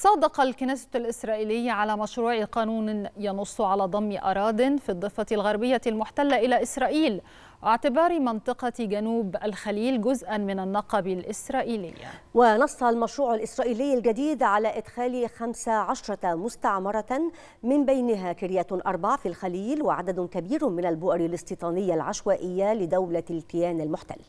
صادق الكنيسة الإسرائيلية على مشروع قانون ينص على ضم أراض في الضفة الغربية المحتلة إلى إسرائيل واعتبار منطقة جنوب الخليل جزءا من النقب الإسرائيلية ونص المشروع الإسرائيلي الجديد على إدخال 15 مستعمرة من بينها كريات أربع في الخليل وعدد كبير من البؤر الاستيطانية العشوائية لدولة الكيان المحتل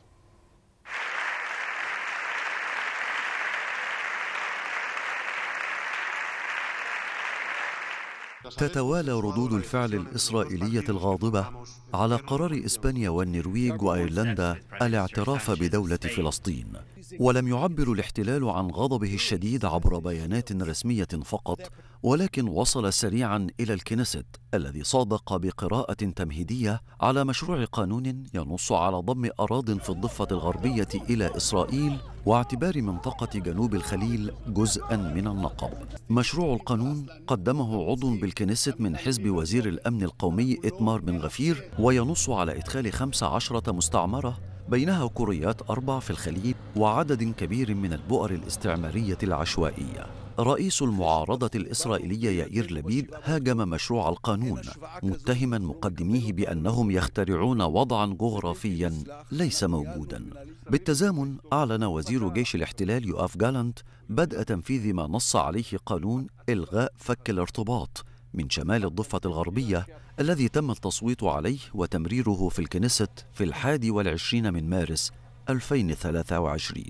تتوالى ردود الفعل الإسرائيلية الغاضبة على قرار إسبانيا والنرويج وأيرلندا الاعتراف بدولة فلسطين ولم يعبر الاحتلال عن غضبه الشديد عبر بيانات رسمية فقط ولكن وصل سريعا إلى الكنيست الذي صادق بقراءة تمهيدية على مشروع قانون ينص على ضم أراض في الضفة الغربية إلى إسرائيل واعتبار منطقة جنوب الخليل جزءا من النقب مشروع القانون قدمه عضو بالكنيست من حزب وزير الأمن القومي إتمار بن غفير وينص على إدخال 15 مستعمرة بينها كوريات أربع في الخليل وعدد كبير من البؤر الاستعمارية العشوائية رئيس المعارضة الإسرائيلية يائير لبيد هاجم مشروع القانون متهما مقدميه بأنهم يخترعون وضعا جغرافيا ليس موجودا بالتزامن أعلن وزير جيش الاحتلال يؤاف جالانت بدء تنفيذ ما نص عليه قانون إلغاء فك الارتباط من شمال الضفة الغربية الذي تم التصويت عليه وتمريره في الكنيست في الحادي والعشرين من مارس 2023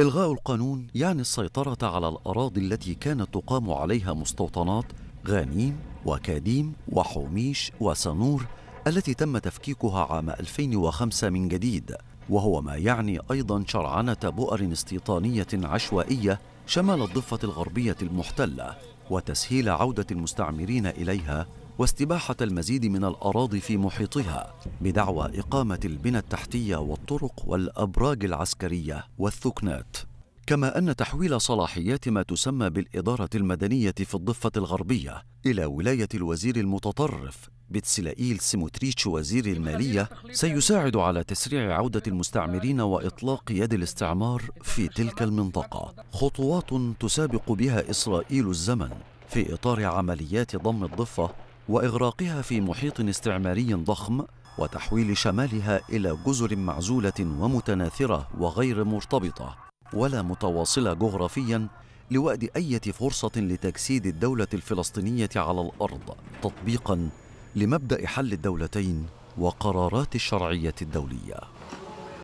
إلغاء القانون يعني السيطرة على الأراضي التي كانت تقام عليها مستوطنات غانيم وكاديم وحوميش وسنور التي تم تفكيكها عام 2005 من جديد وهو ما يعني أيضا شرعنة بؤر استيطانية عشوائية شمال الضفة الغربية المحتلة وتسهيل عودة المستعمرين إليها واستباحة المزيد من الأراضي في محيطها بدعوى إقامة البنى التحتية والطرق والأبراج العسكرية والثكنات كما أن تحويل صلاحيات ما تسمى بالإدارة المدنية في الضفة الغربية إلى ولاية الوزير المتطرف بتسلائيل سيموتريتش وزير المالية سيساعد على تسريع عودة المستعمرين وإطلاق يد الاستعمار في تلك المنطقة خطوات تسابق بها إسرائيل الزمن في إطار عمليات ضم الضفة واغراقها في محيط استعماري ضخم وتحويل شمالها الى جزر معزوله ومتناثره وغير مرتبطه ولا متواصله جغرافيا لوأد اي فرصه لتجسيد الدوله الفلسطينيه على الارض تطبيقا لمبدا حل الدولتين وقرارات الشرعيه الدوليه